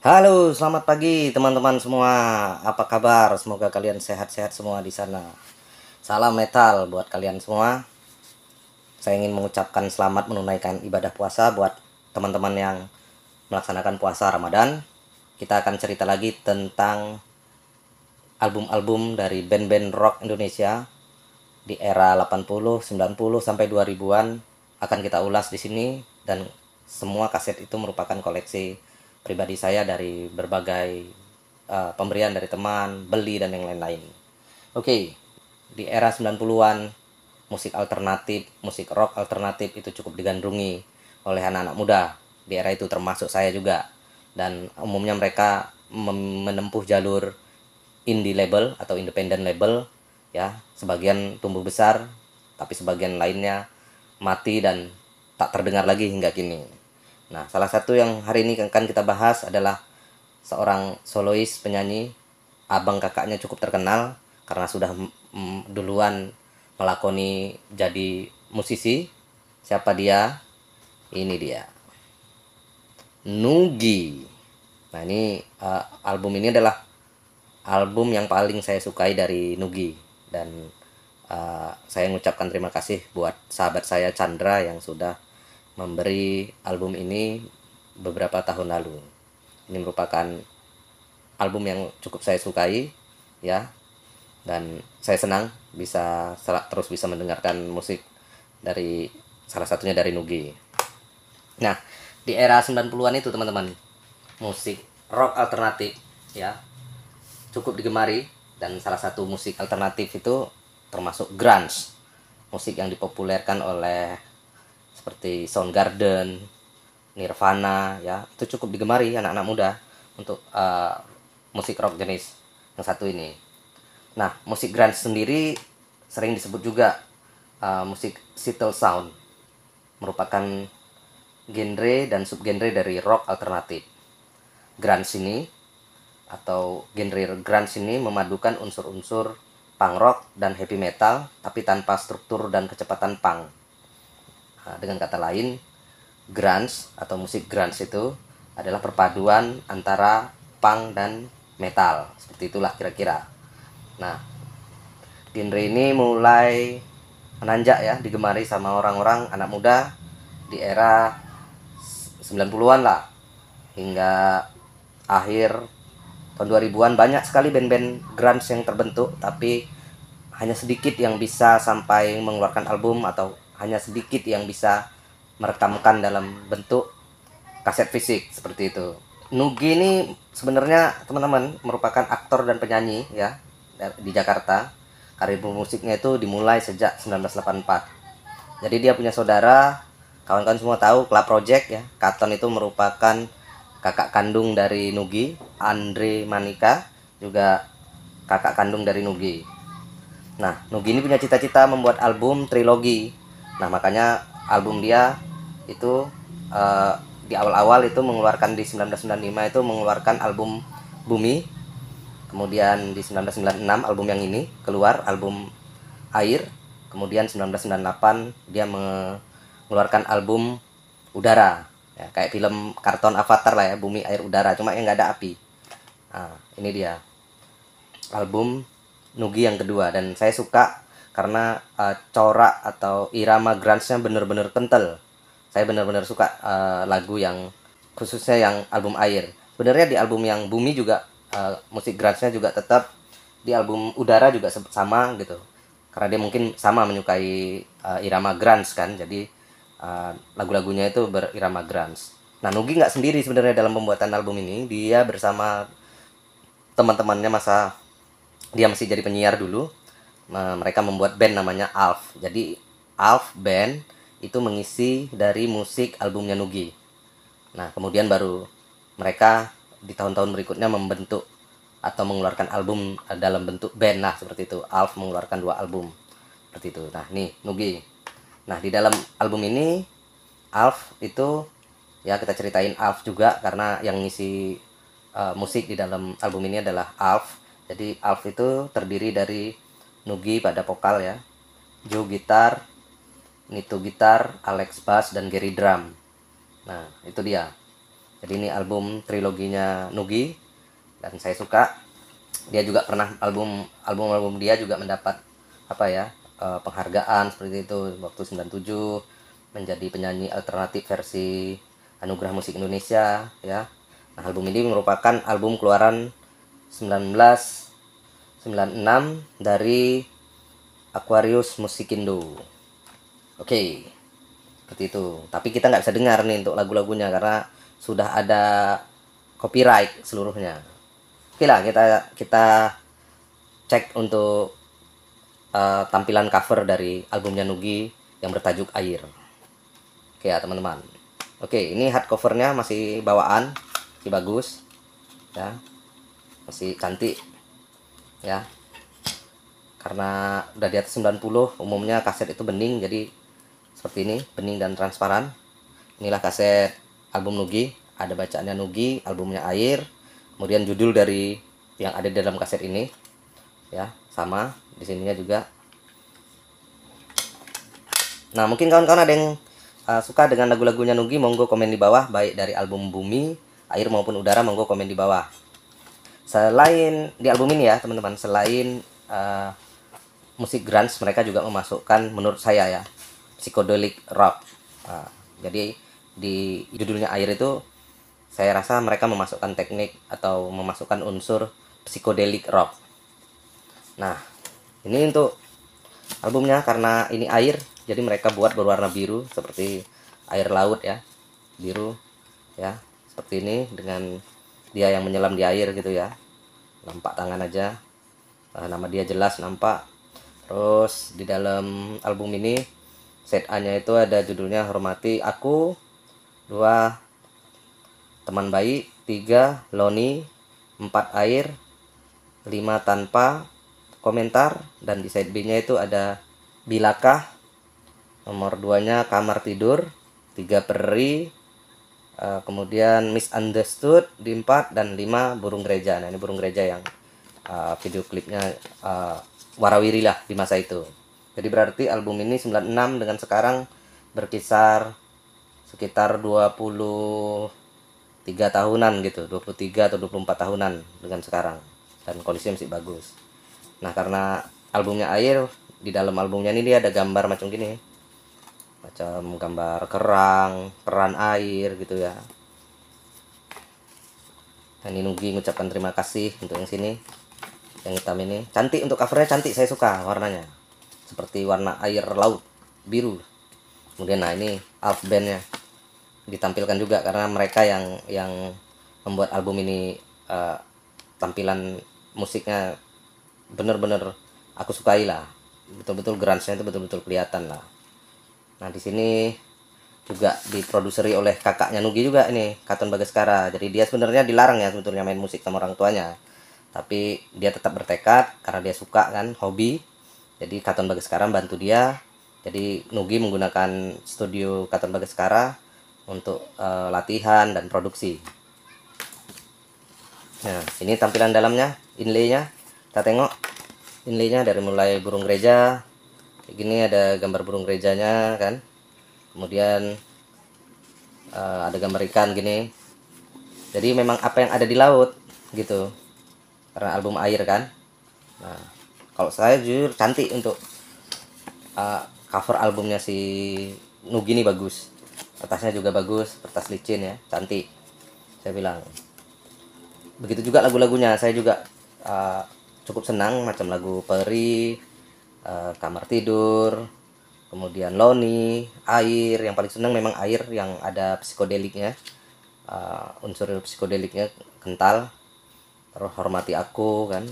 Halo, selamat pagi teman-teman semua. Apa kabar? Semoga kalian sehat-sehat semua di sana. Salam metal buat kalian semua. Saya ingin mengucapkan selamat menunaikan ibadah puasa buat teman-teman yang melaksanakan puasa Ramadan. Kita akan cerita lagi tentang album-album dari band-band rock Indonesia di era 80, 90 sampai 2000-an akan kita ulas di sini dan semua kaset itu merupakan koleksi pribadi saya dari berbagai uh, pemberian dari teman, beli dan yang lain-lain. Oke, okay, di era 90-an musik alternatif, musik rock alternatif itu cukup digandrungi oleh anak-anak muda di era itu termasuk saya juga. Dan umumnya mereka menempuh jalur indie label atau independent label ya, sebagian tumbuh besar tapi sebagian lainnya mati dan tak terdengar lagi hingga kini. Nah, salah satu yang hari ini akan kita bahas adalah seorang solois penyanyi abang kakaknya cukup terkenal karena sudah duluan melakoni jadi musisi. Siapa dia? Ini dia. Nugi. Nah, ini uh, album ini adalah album yang paling saya sukai dari Nugi dan uh, saya mengucapkan terima kasih buat sahabat saya Chandra yang sudah memberi album ini beberapa tahun lalu. Ini merupakan album yang cukup saya sukai ya. Dan saya senang bisa terus bisa mendengarkan musik dari salah satunya dari Nugi. Nah, di era 90-an itu teman-teman, musik rock alternatif ya cukup digemari dan salah satu musik alternatif itu termasuk grunge musik yang dipopulerkan oleh seperti Soundgarden, Nirvana ya itu cukup digemari anak-anak muda untuk uh, musik rock jenis yang satu ini. Nah musik grunge sendiri sering disebut juga uh, musik Seattle Sound merupakan genre dan subgenre dari rock alternatif. Grunge ini atau genre grunge ini memadukan unsur-unsur punk rock dan heavy metal tapi tanpa struktur dan kecepatan punk. Nah, dengan kata lain, grunge atau musik grunge itu adalah perpaduan antara punk dan metal. Seperti itulah kira-kira. Nah, genre ini mulai menanjak ya, digemari sama orang-orang anak muda di era 90-an lah hingga akhir tahun 2000-an banyak sekali band-band grunge yang terbentuk tapi hanya sedikit yang bisa sampai mengeluarkan album atau hanya sedikit yang bisa merekamkan dalam bentuk kaset fisik seperti itu. Nugi ini sebenarnya teman-teman merupakan aktor dan penyanyi ya di Jakarta. Karir musiknya itu dimulai sejak 1984. Jadi dia punya saudara, kawan-kawan semua tahu Club Project ya. Katon itu merupakan kakak kandung dari Nugi, Andre Manika juga kakak kandung dari Nugi. Nah, Nugi ini punya cita-cita membuat album trilogi nah makanya album dia itu uh, di awal-awal itu mengeluarkan di 1995 itu mengeluarkan album Bumi kemudian di 1996 album yang ini keluar album Air kemudian 1998 dia mengeluarkan album Udara ya, kayak film karton Avatar lah ya Bumi Air Udara cuma yang nggak ada api nah, ini dia album Nugi yang kedua dan saya suka karena uh, corak atau irama grunge-nya benar bener kental. Saya benar-benar suka uh, lagu yang khususnya yang album Air. Sebenarnya di album yang Bumi juga uh, musik grunge-nya juga tetap di album Udara juga sama gitu. Karena dia mungkin sama menyukai uh, irama grunge kan. Jadi uh, lagu-lagunya itu berirama grunge. Nah, Nugi nggak sendiri sebenarnya dalam pembuatan album ini. Dia bersama teman-temannya masa dia masih jadi penyiar dulu mereka membuat band namanya Alf. Jadi Alf Band itu mengisi dari musik albumnya Nugi. Nah, kemudian baru mereka di tahun-tahun berikutnya membentuk atau mengeluarkan album eh, dalam bentuk band nah seperti itu. Alf mengeluarkan dua album seperti itu. Nah, nih Nugi. Nah, di dalam album ini Alf itu ya kita ceritain Alf juga karena yang ngisi uh, musik di dalam album ini adalah Alf. Jadi Alf itu terdiri dari Nugi pada vokal ya, Joe gitar, Nito gitar, Alex bass dan Gary drum. Nah, itu dia. Jadi ini album triloginya Nugi dan saya suka. Dia juga pernah album album album dia juga mendapat apa ya eh, penghargaan seperti itu waktu 97 menjadi penyanyi alternatif versi Anugerah Musik Indonesia ya. Nah, album ini merupakan album keluaran 19 96 dari Aquarius Musikindo. Oke, okay. seperti itu. Tapi kita nggak bisa dengar nih untuk lagu-lagunya karena sudah ada copyright seluruhnya. Oke okay lah, kita kita cek untuk uh, tampilan cover dari albumnya Nugi yang bertajuk Air. Oke okay, ya teman-teman. Oke, okay, ini covernya masih bawaan, masih bagus, ya, masih cantik ya karena udah di atas 90 umumnya kaset itu bening jadi seperti ini bening dan transparan inilah kaset album Nugi ada bacaannya Nugi albumnya Air kemudian judul dari yang ada di dalam kaset ini ya sama di sininya juga nah mungkin kawan-kawan ada yang uh, suka dengan lagu-lagunya Nugi monggo komen di bawah baik dari album Bumi Air maupun Udara monggo komen di bawah selain di album ini ya teman-teman selain uh, musik grunge mereka juga memasukkan menurut saya ya psychedelic rock uh, jadi di judulnya air itu saya rasa mereka memasukkan teknik atau memasukkan unsur psychedelic rock nah ini untuk albumnya karena ini air jadi mereka buat berwarna biru seperti air laut ya biru ya seperti ini dengan dia yang menyelam di air gitu ya nampak tangan aja eh, nama dia jelas nampak terus di dalam album ini set A nya itu ada judulnya hormati aku dua teman baik tiga loni empat air lima tanpa komentar dan di set B nya itu ada bilakah nomor nya kamar tidur tiga peri Eh, kemudian misunderstood di 4 dan 5 burung gereja nah ini burung gereja yang uh, video klipnya uh, warawiri lah di masa itu jadi berarti album ini 96 dengan sekarang berkisar sekitar 23 tahunan gitu 23 atau 24 tahunan dengan sekarang dan kondisinya masih bagus nah karena albumnya air di dalam albumnya ini dia ada gambar macam gini macam gambar kerang peran air gitu ya dan ini Nugi mengucapkan terima kasih untuk yang sini yang hitam ini cantik untuk covernya cantik saya suka warnanya seperti warna air laut biru kemudian nah ini alf bandnya ditampilkan juga karena mereka yang yang membuat album ini uh, tampilan musiknya bener-bener aku sukai lah betul-betul grunge-nya itu betul-betul kelihatan lah nah di sini juga diproduseri oleh kakaknya Nugi juga ini Katon Bagaskara jadi dia sebenarnya dilarang ya sebetulnya main musik sama orang tuanya tapi dia tetap bertekad karena dia suka kan hobi jadi Katon Bagaskara bantu dia jadi Nugi menggunakan studio Katon Bagaskara untuk uh, latihan dan produksi nah ini tampilan dalamnya inlaynya kita tengok inlaynya dari mulai burung gereja kayak gini ada gambar burung gerejanya kan kemudian uh, ada gambar ikan gini jadi memang apa yang ada di laut gitu karena album air kan nah kalau saya jujur cantik untuk uh, cover albumnya si Nugi ini bagus kertasnya juga bagus kertas licin ya cantik saya bilang begitu juga lagu-lagunya saya juga uh, cukup senang macam lagu peri Eh, kamar tidur kemudian loni air yang paling senang memang air yang ada psikodeliknya uh, unsur psikodeliknya kental terus hormati aku kan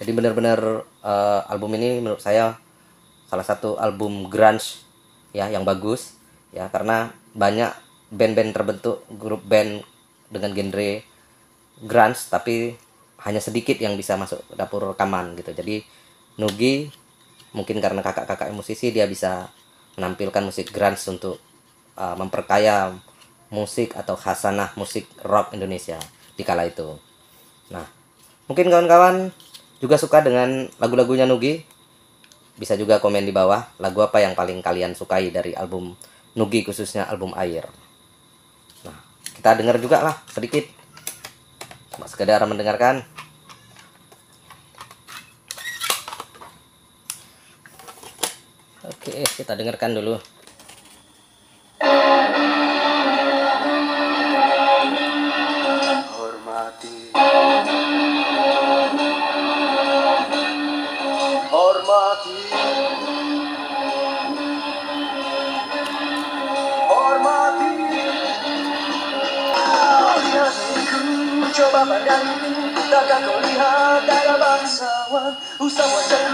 jadi benar-benar uh, album ini menurut saya salah satu album grunge ya yang bagus ya karena banyak band-band terbentuk grup band dengan genre grunge tapi hanya sedikit yang bisa masuk dapur rekaman gitu jadi Nugi mungkin karena kakak-kakak musisi dia bisa menampilkan musik grunge untuk uh, memperkaya musik atau khasanah musik rock Indonesia di kala itu. Nah, mungkin kawan-kawan juga suka dengan lagu-lagunya Nugi. Bisa juga komen di bawah lagu apa yang paling kalian sukai dari album Nugi khususnya album Air. Nah, kita dengar juga lah sedikit. mas sekedar mendengarkan. Oke, kita dengarkan dulu. Hormati. Hormati. Hormati. Kau Coba pandang, takkan kau lihat darah bangsawan, usahawan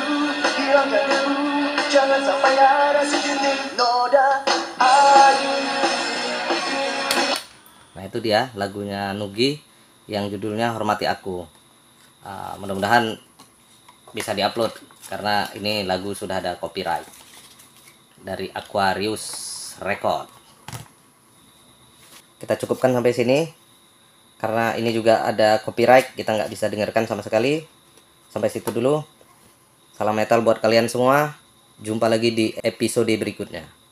Nah itu dia lagunya Nugi yang judulnya Hormati Aku. Uh, Mudah-mudahan bisa diupload karena ini lagu sudah ada copyright dari Aquarius Record. Kita cukupkan sampai sini karena ini juga ada copyright kita nggak bisa dengarkan sama sekali. Sampai situ dulu. Salam metal buat kalian semua. Jumpa lagi di episode berikutnya.